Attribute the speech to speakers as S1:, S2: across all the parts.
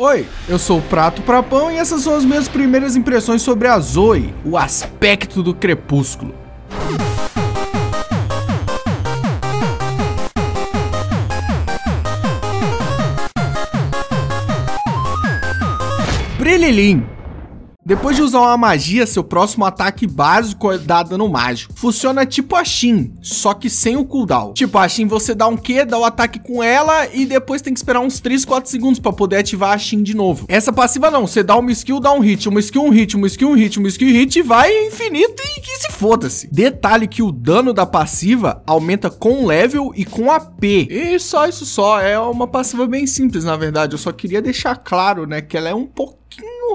S1: Oi, eu sou o Prato Pão e essas são as minhas primeiras impressões sobre a Zoe, o aspecto do crepúsculo. Brilhilim! Depois de usar uma magia, seu próximo ataque básico é dar dano mágico. Funciona tipo a Shin, só que sem o cooldown. Tipo, a Shin você dá um Q, dá o ataque com ela e depois tem que esperar uns 3, 4 segundos pra poder ativar a Shin de novo. Essa passiva não, você dá uma skill, dá um hit, uma skill, um hit, uma skill, um hit, uma skill, um hit e vai infinito e que se foda-se. Detalhe que o dano da passiva aumenta com level e com AP. E só isso só, é uma passiva bem simples na verdade, eu só queria deixar claro, né, que ela é um pouco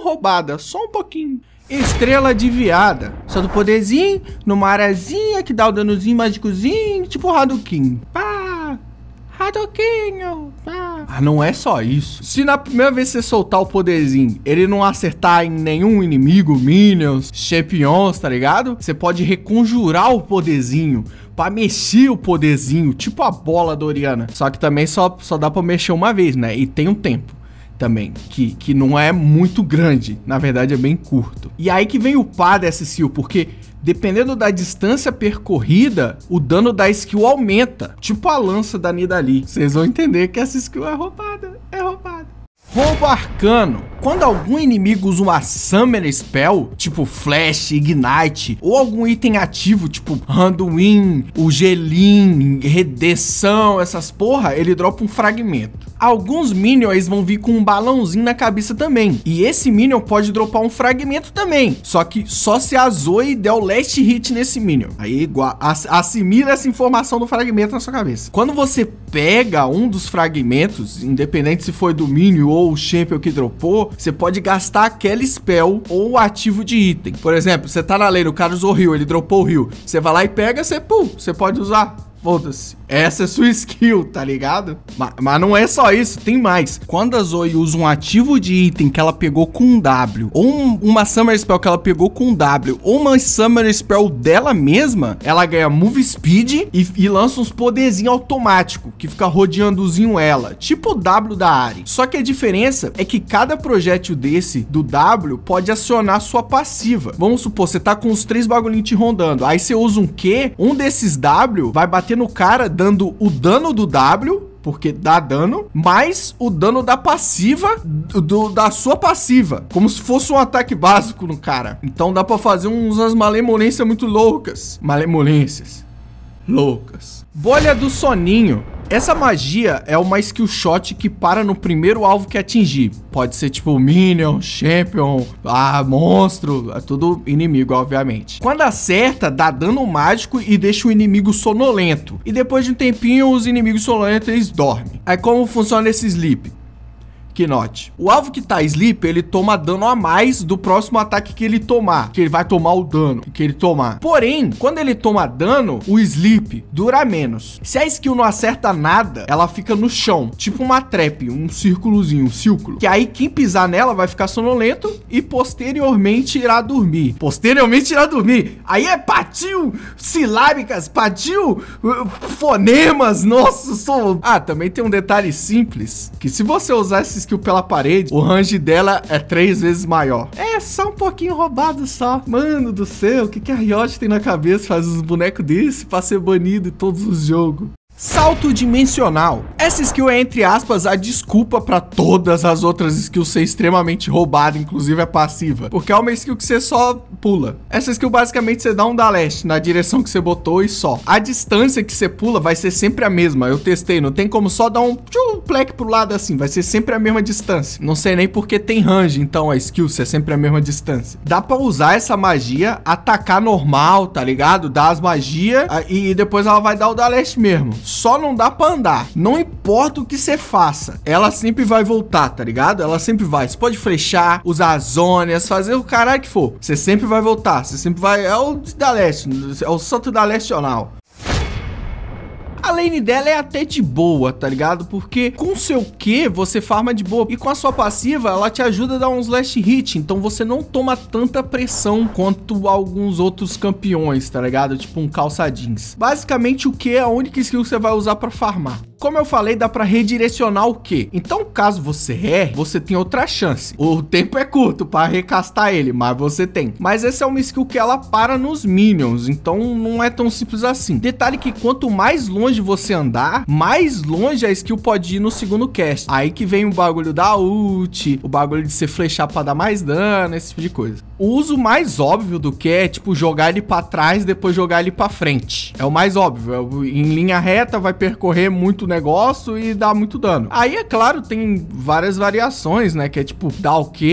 S1: roubada, só um pouquinho. Estrela de viada. Só do poderzinho, numa arazinha que dá o danozinho mágicozinho, tipo Hadouken. Pá! Hadoukenho! Pá! Ah, não é só isso. Se na primeira vez você soltar o poderzinho, ele não acertar em nenhum inimigo, minions, champions, tá ligado? Você pode reconjurar o poderzinho pra mexer o poderzinho, tipo a bola da Oriana. Só que também só, só dá pra mexer uma vez, né? E tem um tempo também, que, que não é muito grande, na verdade é bem curto. E aí que vem o pá dessa skill, porque dependendo da distância percorrida, o dano da skill aumenta, tipo a lança da Nidali. Vocês vão entender que essa skill é roubada, é roubada. Roubar quando algum inimigo usa uma Summoner Spell, tipo Flash, Ignite, ou algum item ativo, tipo Randuin, o Gelin, redenção, essas porra, ele dropa um fragmento. Alguns minions vão vir com um balãozinho na cabeça também. E esse minion pode dropar um fragmento também. Só que só se a Zoe der o last hit nesse minion. Aí assimila essa informação do fragmento na sua cabeça. Quando você pega um dos fragmentos, independente se foi do minion ou o champion que dropou, você pode gastar aquele spell ou ativo de item. Por exemplo, você tá na lane, o cara usou o rio, ele dropou o rio. Você vai lá e pega, você, pum, você pode usar. Foda-se. Essa é sua skill, tá ligado? Mas, mas não é só isso, tem mais. Quando a Zoe usa um ativo de item que ela pegou com W, ou um, uma Summer Spell que ela pegou com W, ou uma Summer Spell dela mesma, ela ganha Move Speed e, e lança uns poderzinhos automáticos, que fica rodeandozinho ela, tipo o W da Ari. Só que a diferença é que cada projétil desse, do W, pode acionar sua passiva. Vamos supor, você tá com os três bagulhinhos te rondando, aí você usa um Q, um desses W vai bater no cara, dando dando o dano do W, porque dá dano, mais o dano da passiva, do, da sua passiva, como se fosse um ataque básico no cara. Então dá pra fazer uns, umas malemolências muito loucas. Malemolências. Loucas. Bolha do soninho essa magia é uma skill shot que para no primeiro alvo que atingir. Pode ser tipo Minion, Champion, ah, monstro, é tudo inimigo, obviamente. Quando acerta, dá dano mágico e deixa o inimigo sonolento. E depois de um tempinho, os inimigos sonolentos eles dormem. Aí é como funciona esse sleep? note O alvo que tá Sleep, ele toma dano a mais do próximo ataque que ele tomar, que ele vai tomar o dano que ele tomar. Porém, quando ele toma dano, o Sleep dura menos. Se a skill não acerta nada, ela fica no chão, tipo uma trap, um círculozinho, um círculo. Que aí quem pisar nela vai ficar sonolento e posteriormente irá dormir. Posteriormente irá dormir. Aí é patil, silábicas, patil, fonemas, nossa, sou... Ah, também tem um detalhe simples, que se você usar esse vezes que o pela parede, o range dela é três vezes maior. É só um pouquinho roubado só. Mano do céu, o que, que a Riot tem na cabeça faz os bonecos desse pra ser banido em todos os jogos? Salto dimensional. Essa skill é, entre aspas, a desculpa para todas as outras skills ser extremamente roubada, inclusive a passiva. Porque é uma skill que você só pula. Essa skill, basicamente, você dá um leste na direção que você botou e só. A distância que você pula vai ser sempre a mesma. Eu testei, não tem como só dar um tchum pleque pro lado assim, vai ser sempre a mesma distância. Não sei nem porque tem range, então a skill se é sempre a mesma distância. Dá pra usar essa magia, atacar normal, tá ligado? Dar as magias e depois ela vai dar o da leste mesmo. Só não dá pra andar. Não importa o que você faça, ela sempre vai voltar, tá ligado? Ela sempre vai. Você pode flechar, usar as zonas, fazer o caralho que for. Você sempre vai voltar, você sempre vai... É o da leste, é o santo da leste, não lane dela é até de boa, tá ligado? Porque com seu Q você farma de boa. E com a sua passiva, ela te ajuda a dar uns last hit. Então você não toma tanta pressão quanto alguns outros campeões, tá ligado? Tipo um calça jeans. Basicamente o Q é a única skill que você vai usar pra farmar. Como eu falei, dá para redirecionar o Q. Então, caso você erre, você tem outra chance. O tempo é curto para recastar ele, mas você tem. Mas essa é uma skill que ela para nos minions, então não é tão simples assim. Detalhe que quanto mais longe você andar, mais longe a skill pode ir no segundo cast. Aí que vem o bagulho da ult, o bagulho de se flechar para dar mais dano, esse tipo de coisa. O uso mais óbvio do que é, tipo, jogar ele para trás, depois jogar ele para frente. É o mais óbvio. É em linha reta vai percorrer muito negócio e dar muito dano. Aí, é claro, tem várias variações, né? Que é tipo, dar o Q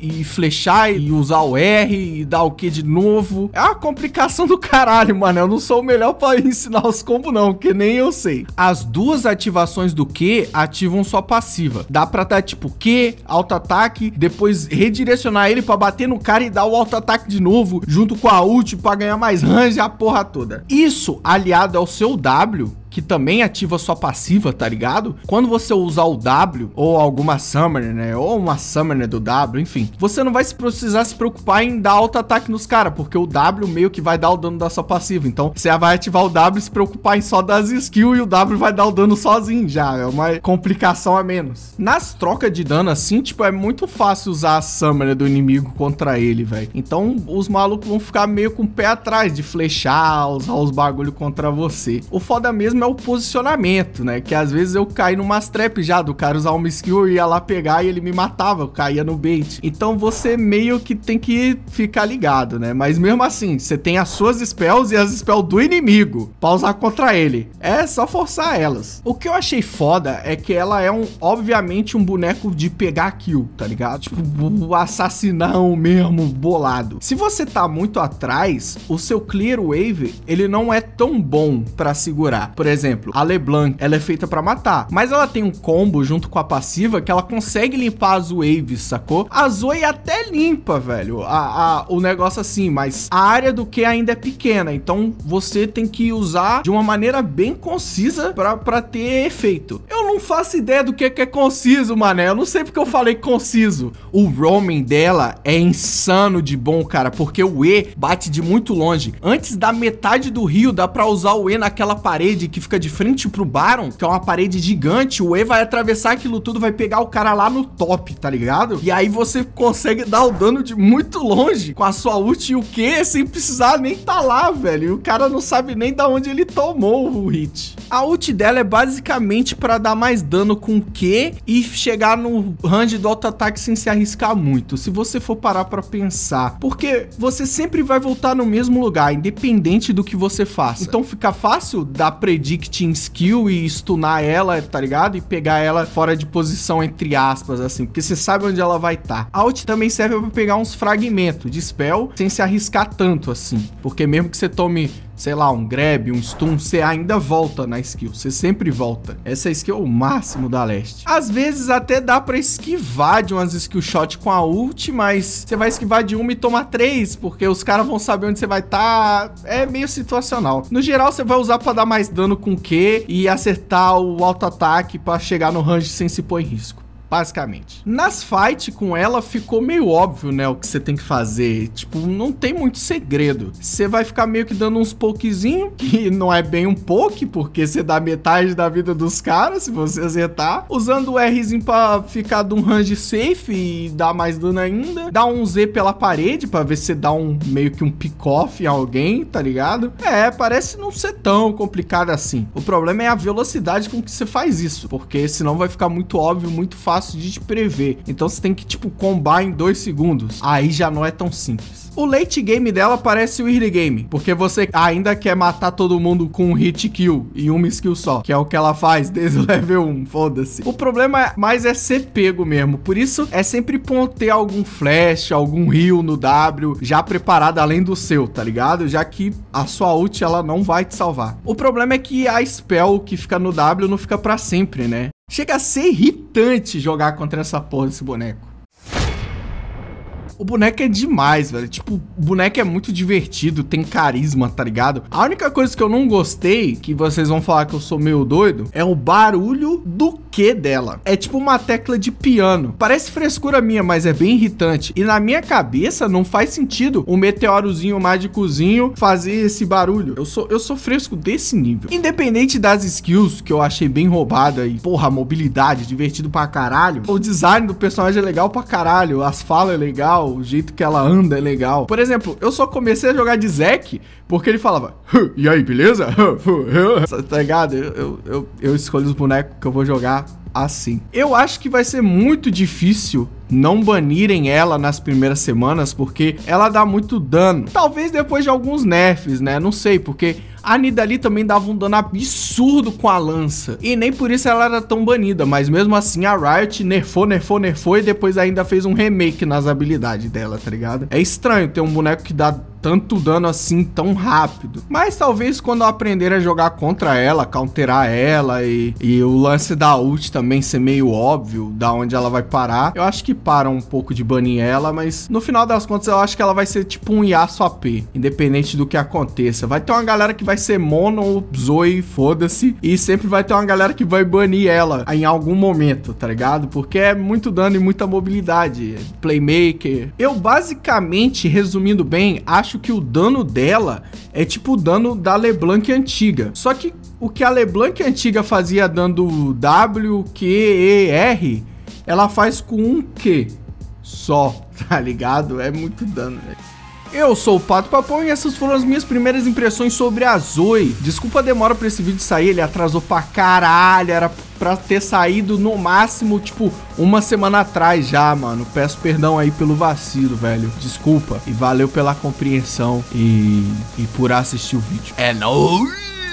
S1: e, flechar e usar o R e dar o Q de novo. É uma complicação do caralho, mano. Eu não sou o melhor para ensinar os combos, não, que nem eu sei. As duas ativações do Q ativam sua passiva. Dá pra dar, tipo, Q, alto ataque, depois redirecionar ele para bater no cara e dar o auto-ataque de novo, junto com a ult pra ganhar mais range, a porra toda. Isso, aliado ao seu W, que também ativa sua passiva, tá ligado? Quando você usar o W ou alguma summoner, né? Ou uma summoner do W, enfim, você não vai precisar se preocupar em dar auto ataque nos caras, porque o W meio que vai dar o dano da sua passiva. Então você vai ativar o W e se preocupar em só das skills e o W vai dar o dano sozinho já. É uma complicação a menos. Nas trocas de dano, assim, tipo, é muito fácil usar a summoner do inimigo contra ele, velho. Então os malucos vão ficar meio com o pé atrás de flechar, usar os bagulho contra você. O foda mesmo é é o posicionamento, né? Que às vezes eu caí numa trap já, do cara usar uma skill e ia lá pegar e ele me matava, eu caía no bait. Então você meio que tem que ficar ligado, né? Mas mesmo assim, você tem as suas spells e as spells do inimigo pra usar contra ele. É só forçar elas. O que eu achei foda é que ela é um, obviamente, um boneco de pegar kill, tá ligado? Tipo, assassinão mesmo, bolado. Se você tá muito atrás, o seu clear wave, ele não é tão bom pra segurar. Por exemplo, exemplo, a LeBlanc, ela é feita para matar, mas ela tem um combo junto com a passiva que ela consegue limpar as waves, sacou? A Zoe é até limpa, velho, a, a, o negócio assim, mas a área do que ainda é pequena, então você tem que usar de uma maneira bem concisa para ter efeito. Eu não faço ideia do que é, que é conciso, mané, eu não sei porque eu falei conciso. O roaming dela é insano de bom, cara, porque o E bate de muito longe. Antes da metade do rio, dá pra usar o E naquela parede que fica de frente pro Baron, que é uma parede gigante, o E vai atravessar aquilo tudo, vai pegar o cara lá no top, tá ligado? E aí você consegue dar o dano de muito longe com a sua ult e o Q sem precisar nem tá lá, velho. E o cara não sabe nem da onde ele tomou o hit. A ult dela é basicamente para dar mais dano com o Q e chegar no range do auto-ataque sem se arriscar muito. Se você for parar para pensar, porque você sempre vai voltar no mesmo lugar, independente do que você faça. Então fica fácil dar predição predicting skill e stunar ela, tá ligado? E pegar ela fora de posição, entre aspas, assim, porque você sabe onde ela vai estar. Tá. Out também serve para pegar uns fragmentos de spell sem se arriscar tanto, assim, porque mesmo que você tome sei lá, um grab, um stun, você ainda volta na skill, você sempre volta. Essa é skill é o máximo da leste. Às vezes até dá pra esquivar de umas skill shot com a ult, mas você vai esquivar de uma e tomar três, porque os caras vão saber onde você vai estar. Tá. É meio situacional. No geral, você vai usar pra dar mais dano com Q e acertar o auto-ataque pra chegar no range sem se pôr em risco basicamente. Nas fights com ela ficou meio óbvio, né, o que você tem que fazer. Tipo, não tem muito segredo. Você vai ficar meio que dando uns pokezinho, que não é bem um poke, porque você dá metade da vida dos caras se você acertar. Usando o Rzinho pra ficar de um range safe e dar mais dano ainda. Dá um Z pela parede para ver se dá um meio que um pick-off em alguém, tá ligado? É, parece não ser tão complicado assim. O problema é a velocidade com que você faz isso, porque senão vai ficar muito óbvio, muito fácil fácil de prever. Então você tem que, tipo, combar em dois segundos. Aí já não é tão simples. O late game dela parece o early game, porque você ainda quer matar todo mundo com um hit kill e uma skill só, que é o que ela faz desde o level 1, foda-se. O problema é, mais é ser pego mesmo, por isso é sempre bom ter algum flash, algum heal no W, já preparado além do seu, tá ligado? Já que a sua ult, ela não vai te salvar. O problema é que a spell que fica no W não fica pra sempre, né? Chega a ser irritante jogar contra essa porra desse boneco. O boneco é demais, velho. Tipo, o boneco é muito divertido, tem carisma, tá ligado? A única coisa que eu não gostei, que vocês vão falar que eu sou meio doido, é o barulho do que dela. É tipo uma tecla de piano. Parece frescura minha, mas é bem irritante. E na minha cabeça não faz sentido um meteorozinho mágicozinho fazer esse barulho. Eu sou, eu sou fresco desse nível. Independente das skills, que eu achei bem roubada e, porra, mobilidade, divertido pra caralho. O design do personagem é legal pra caralho, as falas é legal, legal, o jeito que ela anda é legal. Por exemplo, eu só comecei a jogar de Zack porque ele falava, e aí, beleza? tá ligado? Eu, eu, eu escolho os bonecos que eu vou jogar assim. Eu acho que vai ser muito difícil não banirem ela nas primeiras semanas, porque ela dá muito dano. Talvez depois de alguns nerfs, né? Não sei, porque a Nidalee também dava um dano absurdo com a lança. E nem por isso ela era tão banida, mas mesmo assim a Riot nerfou, nerfou, nerfou e depois ainda fez um remake nas habilidades dela, tá ligado? É estranho ter um boneco que dá tanto dano assim tão rápido. Mas talvez quando eu aprender a jogar contra ela, counterar ela e, e o lance da ult também ser meio óbvio da onde ela vai parar, eu acho que para um pouco de banir ela, mas no final das contas eu acho que ela vai ser tipo um Yasuo AP, independente do que aconteça. Vai ter uma galera que vai ser mono, ou zoe, foda-se, e sempre vai ter uma galera que vai banir ela em algum momento, tá ligado? Porque é muito dano e muita mobilidade, playmaker. Eu basicamente, resumindo bem, acho acho que o dano dela é tipo o dano da LeBlanc antiga. Só que o que a LeBlanc antiga fazia dando W, Q, E, R, ela faz com um Q só, tá ligado? É muito dano, velho. Né? Eu sou o Pato Papão e essas foram as minhas primeiras impressões sobre a Zoe. Desculpa a demora pra esse vídeo sair, ele atrasou pra caralho, era pra ter saído no máximo, tipo, uma semana atrás já, mano. Peço perdão aí pelo vacilo, velho. Desculpa. E valeu pela compreensão e, e por assistir o vídeo. É nóis!